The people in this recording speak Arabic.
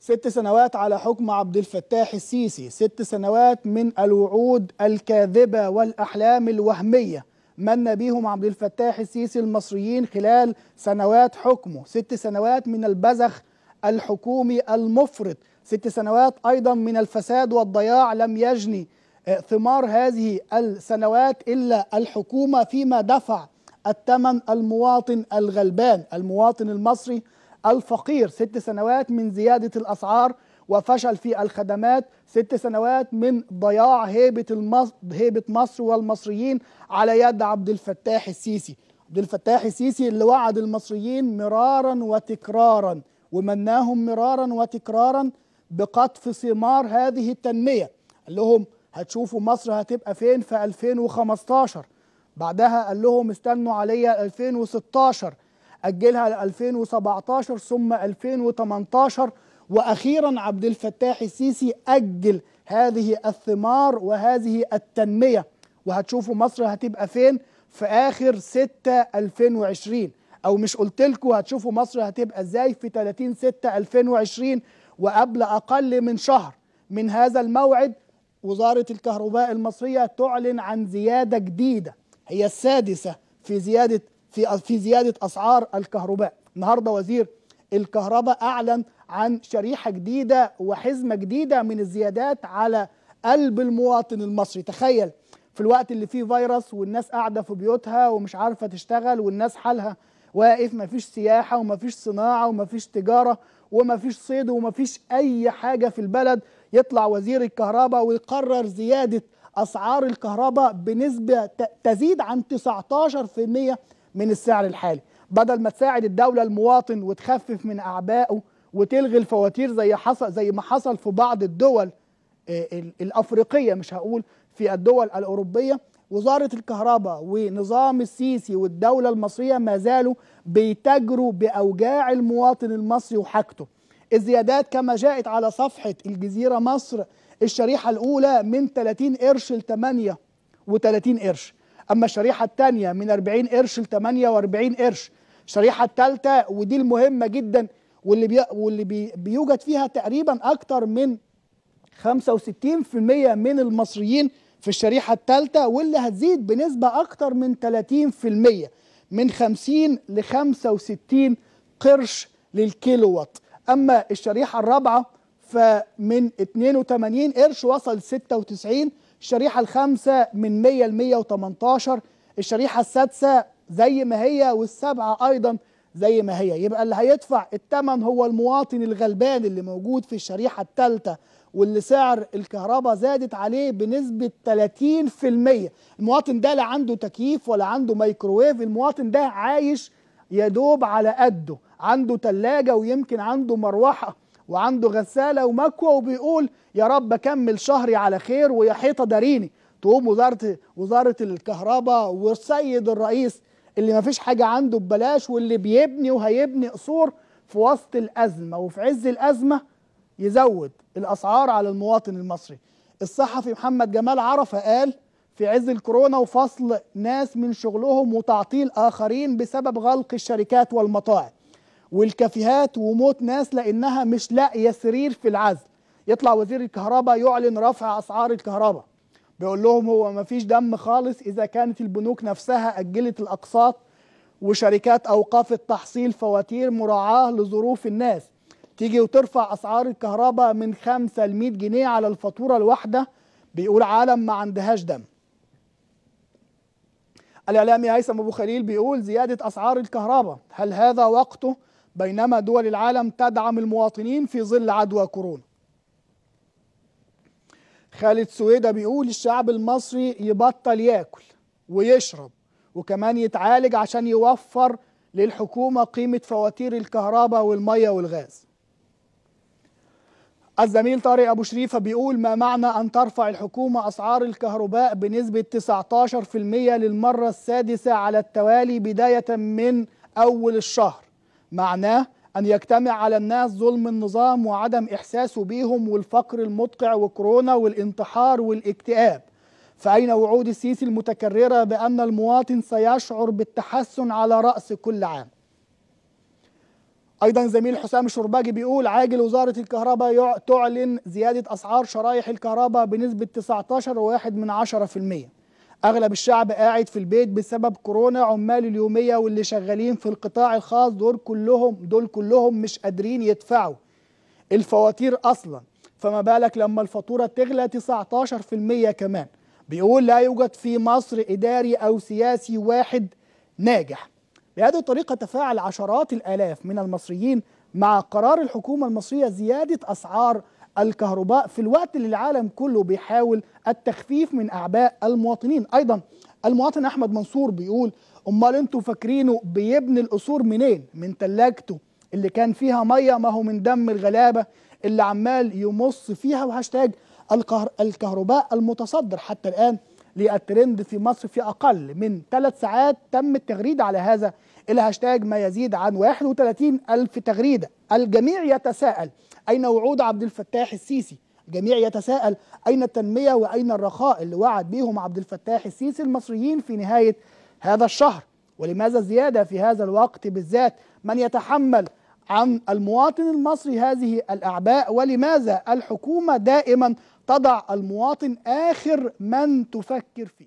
ست سنوات على حكم عبد الفتاح السيسي ست سنوات من الوعود الكاذبة والأحلام الوهمية من بهم عبد الفتاح السيسي المصريين خلال سنوات حكمه ست سنوات من البزخ الحكومي المفرط ست سنوات أيضا من الفساد والضياع لم يجني آه، ثمار هذه السنوات إلا الحكومة فيما دفع الثمن المواطن الغلبان المواطن المصري الفقير ست سنوات من زيادة الأسعار وفشل في الخدمات ست سنوات من ضياع هيبة, المصر هيبة مصر والمصريين على يد عبد الفتاح السيسي عبد الفتاح السيسي اللي وعد المصريين مرارا وتكرارا ومناهم مرارا وتكرارا بقطف ثمار هذه التنمية قال لهم هتشوفوا مصر هتبقى فين في 2015 بعدها قال لهم استنوا عليا 2016 أجلها ل 2017 ثم 2018 وأخيرا عبد الفتاح السيسي أجل هذه الثمار وهذه التنمية وهتشوفوا مصر هتبقى فين في آخر 6 2020 أو مش قلت لكم هتشوفوا مصر هتبقى إزاي في 30 6 2020 وقبل أقل من شهر من هذا الموعد وزارة الكهرباء المصرية تعلن عن زيادة جديدة هي السادسة في زيادة في في زياده اسعار الكهرباء النهارده وزير الكهرباء اعلن عن شريحه جديده وحزمه جديده من الزيادات على قلب المواطن المصري تخيل في الوقت اللي فيه فيروس والناس قاعده في بيوتها ومش عارفه تشتغل والناس حالها واقف مفيش سياحه ومفيش صناعه ومفيش تجاره ومفيش صيد ومفيش اي حاجه في البلد يطلع وزير الكهرباء ويقرر زياده اسعار الكهرباء بنسبه تزيد عن 19% من السعر الحالي بدل ما تساعد الدولة المواطن وتخفف من أعبائه وتلغي الفواتير زي حصل زي ما حصل في بعض الدول آه، الأفريقية مش هقول في الدول الأوروبية وزارة الكهرباء ونظام السيسي والدولة المصرية ما زالوا بيتاجروا بأوجاع المواطن المصري وحاجته الزيادات كما جاءت على صفحة الجزيرة مصر الشريحة الأولى من 30 قرش ل 38 قرش أما الشريحة الثانية من 40 قرش ل 48 قرش الشريحة الثالثة ودي المهمة جدا واللي بي واللي بي بيوجد فيها تقريبا أكتر من 65% من المصريين في الشريحة الثالثة واللي هتزيد بنسبة أكتر من 30% من 50 ل 65 قرش للكيلو وات أما الشريحة الرابعة فمن 82 قرش وصل 96 الشريحة الخامسة من 100 ل 118 الشريحة السادسة زي ما هي والسبعة أيضا زي ما هي يبقى اللي هيدفع الثمن هو المواطن الغلبان اللي موجود في الشريحة الثالثة واللي سعر الكهرباء زادت عليه بنسبة 30% المواطن ده لا عنده تكييف ولا عنده مايكروويف المواطن ده عايش يدوب على قده عنده تلاجة ويمكن عنده مروحة وعنده غسالة ومكوى وبيقول يا رب كمل شهري على خير ويا حيطة داريني تقوم وزارة وزارة الكهرباء والسيد الرئيس اللي ما فيش حاجة عنده ببلاش واللي بيبني وهيبني قصور في وسط الأزمة وفي عز الأزمة يزود الأسعار على المواطن المصري الصحفي محمد جمال عرفة قال في عز الكورونا وفصل ناس من شغلهم وتعطيل آخرين بسبب غلق الشركات والمطاعم والكافيهات وموت ناس لانها مش لاقيه سرير في العزل يطلع وزير الكهرباء يعلن رفع اسعار الكهرباء بيقول لهم هو ما فيش دم خالص اذا كانت البنوك نفسها اجلت الاقساط وشركات اوقفت تحصيل فواتير مراعاه لظروف الناس تيجي وترفع اسعار الكهرباء من 5 ل 100 جنيه على الفاتوره الواحده بيقول عالم ما عندهاش دم الاعلامي هيثم ابو خليل بيقول زياده اسعار الكهرباء هل هذا وقته بينما دول العالم تدعم المواطنين في ظل عدوى كورونا خالد سويدة بيقول الشعب المصري يبطل ياكل ويشرب وكمان يتعالج عشان يوفر للحكومة قيمة فواتير الكهرباء والمية والغاز الزميل طارق أبو شريفة بيقول ما معنى أن ترفع الحكومة أسعار الكهرباء بنسبة 19% للمرة السادسة على التوالي بداية من أول الشهر معناه أن يجتمع على الناس ظلم النظام وعدم إحساسه بيهم والفقر المدقع وكورونا والانتحار والاكتئاب فأين وعود السيسي المتكررة بأن المواطن سيشعر بالتحسن على رأس كل عام أيضا زميل حسام الشرباجي بيقول عاجل وزارة الكهرباء تعلن زيادة أسعار شرايح الكهرباء بنسبة 19.1% اغلب الشعب قاعد في البيت بسبب كورونا عمال اليوميه واللي شغالين في القطاع الخاص دول كلهم دول كلهم مش قادرين يدفعوا الفواتير اصلا فما بالك لما الفاتوره تغلى 19% كمان بيقول لا يوجد في مصر اداري او سياسي واحد ناجح بهذه الطريقه تفاعل عشرات الالاف من المصريين مع قرار الحكومه المصريه زياده اسعار الكهرباء في الوقت اللي العالم كله بيحاول التخفيف من اعباء المواطنين ايضا المواطن احمد منصور بيقول امال انتوا فاكرينه بيبني القصور منين من ثلاجته اللي كان فيها ميه ما هو من دم الغلابه اللي عمال يمص فيها وهاشتاج الكهرباء المتصدر حتى الان للترند في مصر في أقل من ثلاث ساعات تم التغريده على هذا الهاشتاج ما يزيد عن 31 ألف تغريدة الجميع يتساءل أين وعود عبد الفتاح السيسي الجميع يتساءل أين التنمية وأين الرخاء اللي وعد بيهم عبد الفتاح السيسي المصريين في نهاية هذا الشهر ولماذا الزيادة في هذا الوقت بالذات من يتحمل عن المواطن المصري هذه الأعباء ولماذا الحكومة دائما تضع المواطن آخر من تفكر فيه